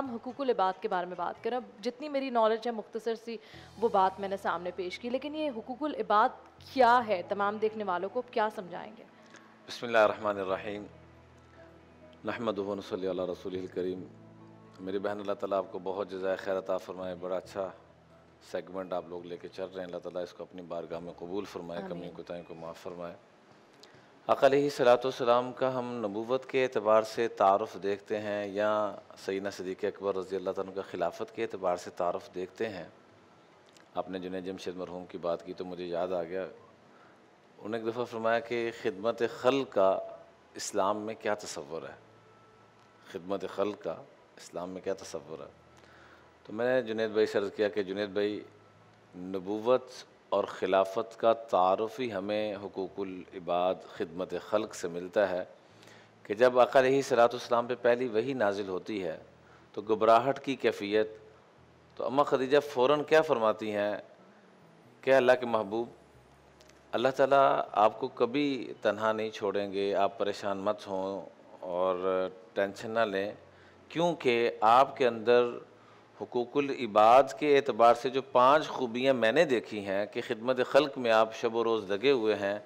हम हकूक इबाद के बारे में बात करें अब जितनी मेरी नॉलेज है मुख्तसर सी वो बात मैंने सामने पेश की लेकिन ये हकूक इबाद क्या है तमाम देखने वालों को क्या समझाएँगे बसमीम नहमद रसूल करीम मेरी बहन अल्लाह ताली आपको बहुत जजाय खैर फरमाए बड़ा अच्छा सेगमेंट आप लोग लेके चल रहे हैं अल्लाह ताली इसको अपनी बारगाह में कबूल फरमाए कमी कोताही को माफ़ फरमाए अकल सलातम का हम नबूत के अतबार से तारफ़ देखते हैं या सैना सदीक़ अकबर रज़ी अल्लाह तन का खिलाफत के अतबार से तारफ़ देखते हैं आपने जुनेद जमशेद मरहूम की बात की तो मुझे याद आ गया उन्हें एक दफ़ा फरमाया कि खिदमत खल का इस्लाम में क्या तस्वर है खिदमत खल का इस्लाम में क्या तस्वर है तो मैंने जुनेद भाई से अर्ज़ किया कि जुनेद भाई नबूत और ख़िलाफ़त का तारफ़ ही हमें इबाद ख़दमत खलक़ से मिलता है कि जब अकल ही सलातम पर पहली वही नाजिल होती है तो घबराहट की कैफियत तो अम्मा खदीजा फ़ौर क्या फ़रमाती हैं क्या अल्लाह के महबूब अल्लाह ताला आपको कभी तनहा नहीं छोड़ेंगे आप परेशान मत हों और टेंशन ना लें क्योंकि आपके अंदर हकूक़ुल इबाद के एतबार से जो पांच खूबियाँ मैंने देखी हैं कि खिदमत खल्क में आप शब व रोज़ लगे हुए हैं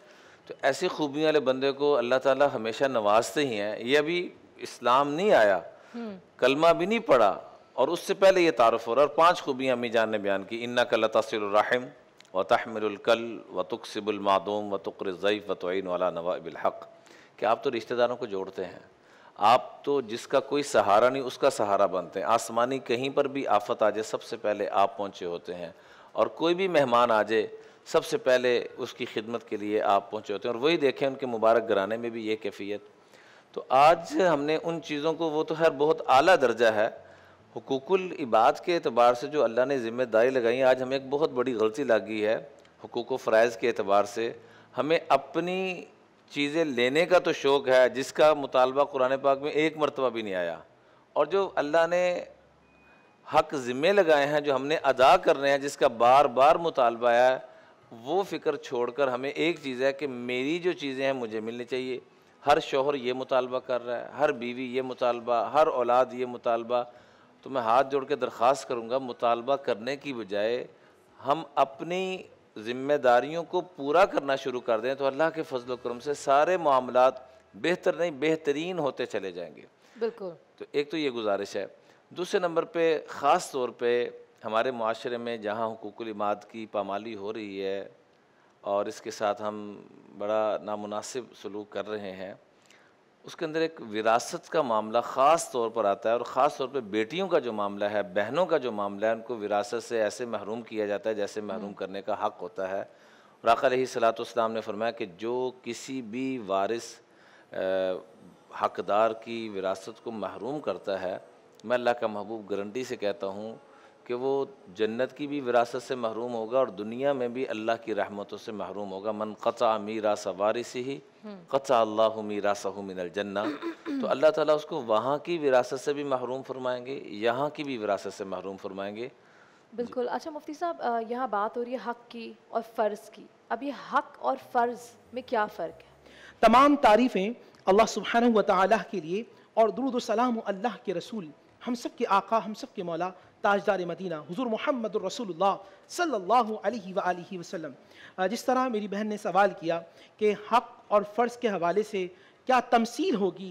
तो ऐसी खूबियाँ वाले बंदे को अल्लाह ताला हमेशा नवाजते ही हैं ये अभी इस्लाम नहीं आया हम्म। कलमा भी नहीं पढ़ा और उससे पहले ये तारफ़ हो रहा और पाँच खूबियाँ अम्मी जान ने बयान की इन्ना कल तसरम व तहमिरकल व तुकसबुलमादूम व तुकर ज़ैफ़ व तोन वाला नवाबिलहक़ कि आप तो रिश्तेदारों को जोड़ते हैं आप तो जिसका कोई सहारा नहीं उसका सहारा बनते हैं आसमानी कहीं पर भी आफत आ जाए सबसे पहले आप पहुँचे होते हैं और कोई भी मेहमान आ जाए सबसे पहले उसकी खिदमत के लिए आप पहुँचे होते हैं और वही देखें उनके मुबारक घराने में भी ये कैफियत तो आज हमने उन चीज़ों को वो तो खैर बहुत अली दर्जा है हकूकुल इबाद के अतबार से जो अल्लाह ने ज़िम्मेदारी लगाई आज हमें एक बहुत बड़ी गलती लगी है हकूक व फ़रज़ के अतबार से हमें अपनी चीज़ें लेने का तो शौक़ है जिसका मुतालबा कुरान पाक में एक मरतबा भी नहीं आया और जो अल्लाह ने हक ज़िम्मे लगाए हैं जो हमने अदा करने हैं जिसका बार बार मुतालबा है वो फ़िक्र छोड़कर हमें एक चीज़ है कि मेरी जो चीज़ें हैं मुझे मिलनी चाहिए हर शोहर ये मुतालबा कर रहा है हर बीवी ये मुतालबा हर औलाद ये मुतालबा तो मैं हाथ जोड़ के दरख्वास्त करूँगा मुतालबा करने की बजाय हम अपनी ज़िम्मेदारियों को पूरा करना शुरू कर दें तो अल्लाह के फजल करम से सारे मामला बेहतर नहीं बेहतरीन होते चले जाएंगे बिल्कुल तो एक तो ये गुजारिश है दूसरे नंबर पर ख़ास तौर पर हमारे माशरे में जहाँ इमाद की पामाली हो रही है और इसके साथ हम बड़ा नामनासिब सलूक कर रहे हैं उसके अंदर एक विरासत का मामला ख़ास तौर पर आता है और ख़ास तौर पर बेटियों का जो मामला है बहनों का जो मामला है उनको विरासत से ऐसे महरूम किया जाता है जैसे महरूम हम्म। करने का हक़ होता है और आकर सलातम ने फरमाया कि जो किसी भी वारिस हकदार की विरासत को महरूम करता है मैं अल्लाह का महबूब गारंटी से कहता हूँ कि वो जन्नत की भी विरासत से महरूम होगा और दुनिया में भी अल्लाह की रहमतों से महरूम होगा मन कचा मीरा सवारी से ही हम्म। कचा अल्लाह मीरा मिनल जन्ना तो अल्लाह ताला उसको वहाँ की विरासत से भी महरूम फरमाएंगे यहाँ की भी विरासत से महरूम फरमाएंगे बिल्कुल अच्छा मुफ्ती साहब यहाँ बात हो रही है हक की और फ़र्ज़ की अब ये हक और फ़र्ज़ में क्या फ़र्क है तमाम तारीफ़ें अल्लाह सुबहान व ताली के लिए और दरुदसलाम अल्लाह के रसूल हम सब के आका हम सब के मौला ताजदार मदीना हुजूर मोहम्मद रसूलुल्लाह सल्लल्लाहु अलैहि वसल्लम वसल्लम जिस तरह मेरी बहन ने सवाल किया कि हक़ और फ़र्ज़ के हवाले से क्या तमसील होगी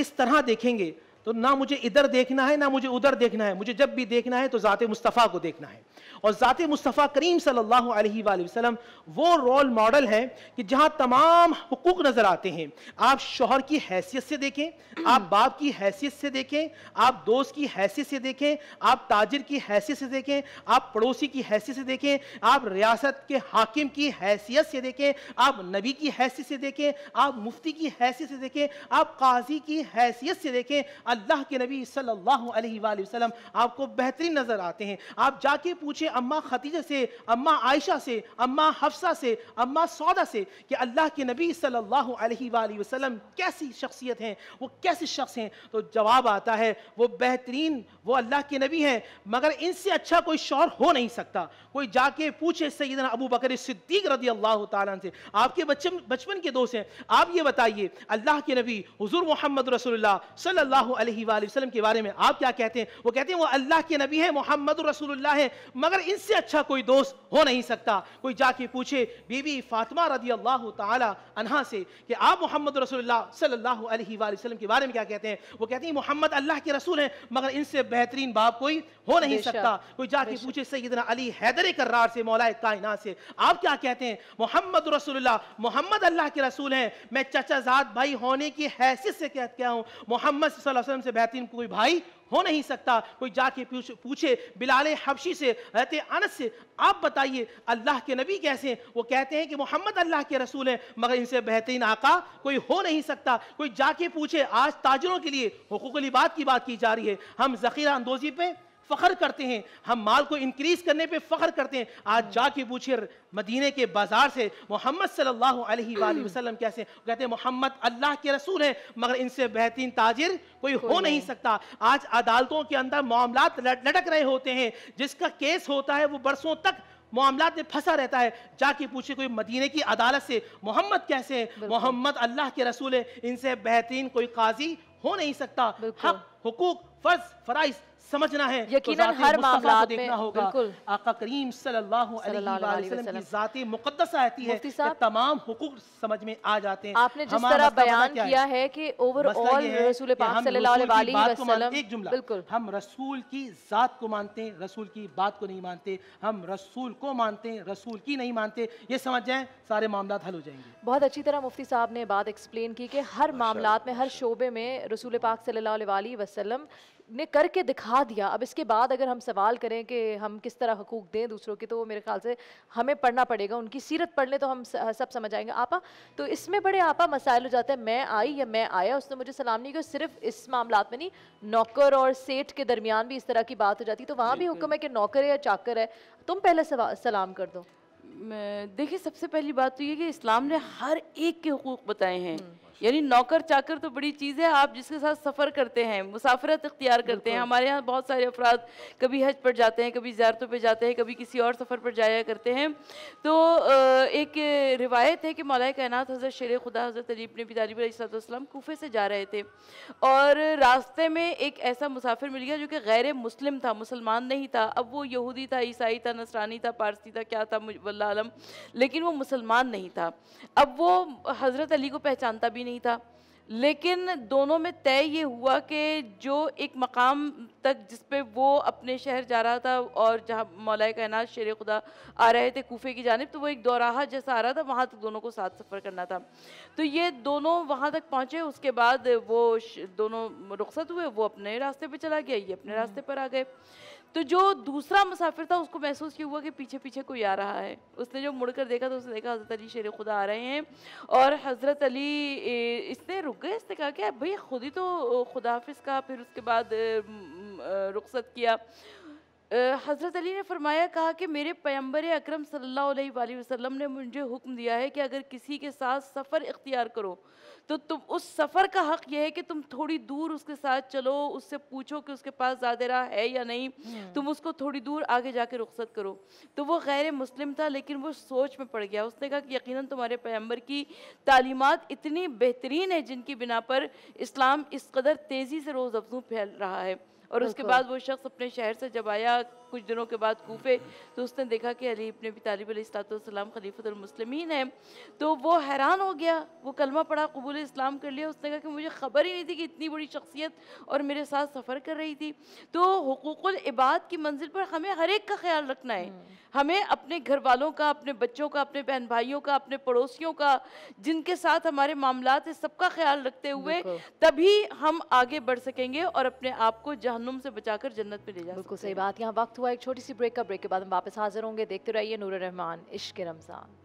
किस तरह देखेंगे तो ना मुझे इधर देखना है ना मुझे उधर देखना है मुझे जब भी देखना है तो ज़ात मुस्तफ़ा को देखना है और ज़ात मुस्तफ़ा करीम सल्लल्लाहु अलैहि वसल्लम वो रोल मॉडल है कि जहाँ तमाम हकूक़ नज़र आते हैं आप शोहर की हैसियत से देखें आप बाप की हैसियत से देखें आप दोस्त की हैसियत से देखें आप ताजर की हैसियत से देखें आप पड़ोसी की हैसियत से देखें आप रियासत के हाकिम की हैसियत से देखें आप नबी की हैसियत से देखें आप मुफ्ती की हैसियत से देखें आप काजी की हैसियत से देखें अल्लाह के नबी सल्लल्लाहु अलैहि वसल्लम आपको बेहतरीन नज़र आते हैं आप जाके पूछें अम्मा खतीजा से अम्मा आयशा से अम्मा हफ्सा से अम्मा सौदा से कि अल्लाह के नबी सल्लल्लाहु अलैहि वसल्लम कैसी शख्सियत हैं वो कैसे शख्स हैं तो जवाब आता है वो बेहतरीन वो अल्लाह के नबी हैं मगर इनसे अच्छा कोई शौर हो नहीं सकता कोई जाके पूछे सैदना अबू बकर सिद्दीक रदी अल्लाह से आपके बच्चन बचपन के दोस्त हैं आप ये बताइए अल्लाह के नबी हजूर मोहम्मद रसोल्ला सल्ला वसल्लम के बारे में आप क्या कहते हैं वो कहते हैं वो अल्लाह के नबी है मोहम्मद रसूलुल्लाह है मगर इनसे अच्छा कोई दोस्त हो नहीं सकता कोई जाके पूछे बीबी फातिमा रदी अल्लाह तहा से कि आप मोहम्मद रसोल्ला सल्लल्लाहु अलैहि के बारे में क्या कहते हैं वो कहते हैं मोहम्मद अल्लाह के रसूल हैं मगर इनसे बेहतरीन बाप कोई हो नहीं सकता कोई जाके पूछे सैदना अली हैदर करार से मौलाए कायना से आप क्या कहते हैं मोहम्मद रसोल्ला मोहम्मद अल्लाह के रसूल हैं मैं चचाजाद भाई होने की हैसियत से कहता हूँ मोहम्मद वसल्लम से बेहतरीन कोई भाई हो नहीं सकता कोई जाके पूछे बिलाल हबशी से रहते अनस से आप बताइए अल्लाह के नबी कैसे हैं वो कहते हैं कि मोहम्मद अल्लाह के रसूल हैं मगर इनसे बेहतरीन आका कोई हो नहीं सकता कोई जाके पूछे आज ताजरों के लिए हकूक बात की बात की जा रही है हम ज़ख़ीरा अंदोजी पर फ़ख्र करते हैं हम माल को इंक्रीज़ करने पे फ़ख्र करते हैं आज जाके पूछिए मदीने के बाज़ार से मोहम्मद सल्लल्लाहु अलैहि वसल्लम कैसे कहते हैं मोहम्मद अल्लाह के रसूल हैं मगर इनसे बेहतरीन ताजिर कोई हो नहीं सकता आज अदालतों के अंदर मामला लटक रहे होते हैं जिसका केस होता है वो बरसों तक मामला में फंसा रहता है जाके पूछे कोई मदीने की अदालत से मोहम्मद कैसे हैं मोहम्मद अल्लाह के रसूल है इनसे बेहतरीन कोई काजी हो नहीं सकता हक हुकूक फर्ज फराइज समझना है यकीन तो हर मामला देखना होगा आका करीम सल्लल्लाहु अलैहि वसल्लम की जाते मुकद्दसा आती है तमाम हुकूक समझ में आ जाते हैं आपने जिस तरह बयान किया है कि ओवरऑल रसूल पाक सल्लल्लाहु अलैहि वसल्लम एक जुमला बिल्कुल हम रसूल की जात को मानते हैं रसूल की बात को नहीं मानते हम रसूल को मानते हैं रसूल की नहीं मानते ये समझ जाए सारे मामला हल हो जाएंगे बहुत अच्छी तरह मुफ्ती साहब ने बात एक्सप्लेन की कि हर मामला में हर शोबे में रसूल पाक सल्लल्लाहु अलैहि वसल्लम ने करके दिखा दिया अब इसके बाद अगर हम सवाल करें कि हम किस तरह हकूक दें दूसरों के तो वो मेरे ख्याल से हमें पढ़ना पड़ेगा उनकी सीरत पढ़ लें तो हम सब समझ आएंगे आपा तो इसमें बड़े आपा मसाइल हो जाते हैं मैं आई या मैं आया उसने मुझे सलाम नहीं किया सिर्फ इस मामला में नहीं नौकर और सेठ के दरमियान भी इस तरह की बात हो जाती है तो वहाँ भी हुक्म है कि नौकर है या चाकर है तुम पहले सलाम कर दो देखिए सबसे पहली बात तो ये कि इस्लाम ने हर एक के हकूक़ बताए हैं हम्म। यानी नौकर चाकर तो बड़ी चीज़ है आप जिसके साथ सफ़र करते हैं मुसाफरत इख्तियार करते हैं हमारे यहाँ बहुत सारे अफराद कभी हज पर जाते हैं कभी ज्यारतों पर जाते हैं कभी किसी और सफ़र पर जाया करते हैं तो एक रिवायत है कि मौलाए कायनात हज़रत शेर खुदा हज़रत तरीब ने तारीब कोफे से जा रहे थे और रास्ते में एक ऐसा मुसाफिर मिल गया जो कि गैर मुस्लिम था मुसलमान नहीं था अब वो यहूदी था ईसाई था नसरानी था पारसी था क्या था वल्लम लेकिन वो मुसलमान नहीं था अब वो हज़रत अली को पहचानता भी नहीं Avenida लेकिन दोनों में तय ये हुआ कि जो एक मकाम तक जिस पे वो अपने शहर जा रहा था और जहाँ मौलाए कायनात शेर खुदा आ रहे थे कोफे की जानब तो वो एक दौराहा जैसा आ रहा था वहाँ तक दोनों को साथ सफ़र करना था तो ये दोनों वहाँ तक पहुँचे उसके बाद वो दोनों रुखसत हुए वो अपने रास्ते पर चला गया ये अपने हम्म। रास्ते पर आ गए तो जो दूसरा मुसाफिर था उसको महसूस ये हुआ कि पीछे पीछे कोई आ रहा है उसने जो मुड़कर देखा तो उसने देखा हज़रत अली शेर खुदा आ रहे हैं और हज़रत अली इसने रुक गैस ने कहा कि भैया खुद ही तो खुदाफिस का फिर उसके बाद रुखसत किया हज़रत अली ने फरमाया कहा कि मेरे पैम्बर अक्रम सम ने मुझे हुक्म दिया है कि अगर किसी के साथ सफ़र इख्तियार करो तो तुम उस सफ़र का हक़ यह है कि तुम थोड़ी दूर उसके साथ चलो उससे पूछो कि उसके पास ज़्यादा राह है या नहीं हम्म। तुम उसको थोड़ी दूर आगे जा कर रुख्सत करो तो वो गैर मुस्लिम था लेकिन वो सोच में पड़ गया उसने कहा कि यकीन तुम्हारे पैम्बर की तालीमत इतनी बेहतरीन है जिनकी बिना पर इस्लाम इस कदर तेज़ी से रोज़ अफजू फैल रहा है और उसके बाद वो शख्स अपने शहर से जब आया कुछ दिनों के बाद कूफे तो उसने देखा कि अली इब्ने भी तालिब सलाम खलीफतमसलमिन है तो वो हैरान हो गया वो कलमा पढ़ा कबूल इस्लाम कर लिया उसने कहा कि मुझे खबर ही नहीं थी कि इतनी बड़ी शख्सियत और मेरे साथ सफ़र कर रही थी तो हकूक़ुल इबाद की मंजिल पर हमें हर एक का ख्याल रखना है हम्म। हमें अपने घर वालों का अपने बच्चों का अपने बहन भाइयों का अपने पड़ोसियों का जिनके साथ हमारे मामला है सबका ख्याल रखते हुए तभी हम आगे बढ़ सकेंगे और अपने आप को जहाँ जहनुम से बचाकर जन्नत में ले जाए बिल्कुल सही बात यहाँ वक्त हुआ एक छोटी सी ब्रेक का ब्रेक के बाद हम वापस हाजिर होंगे देखते रहिए नूर रहमान इश्क रमजान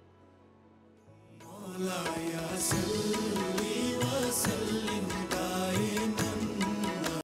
मौला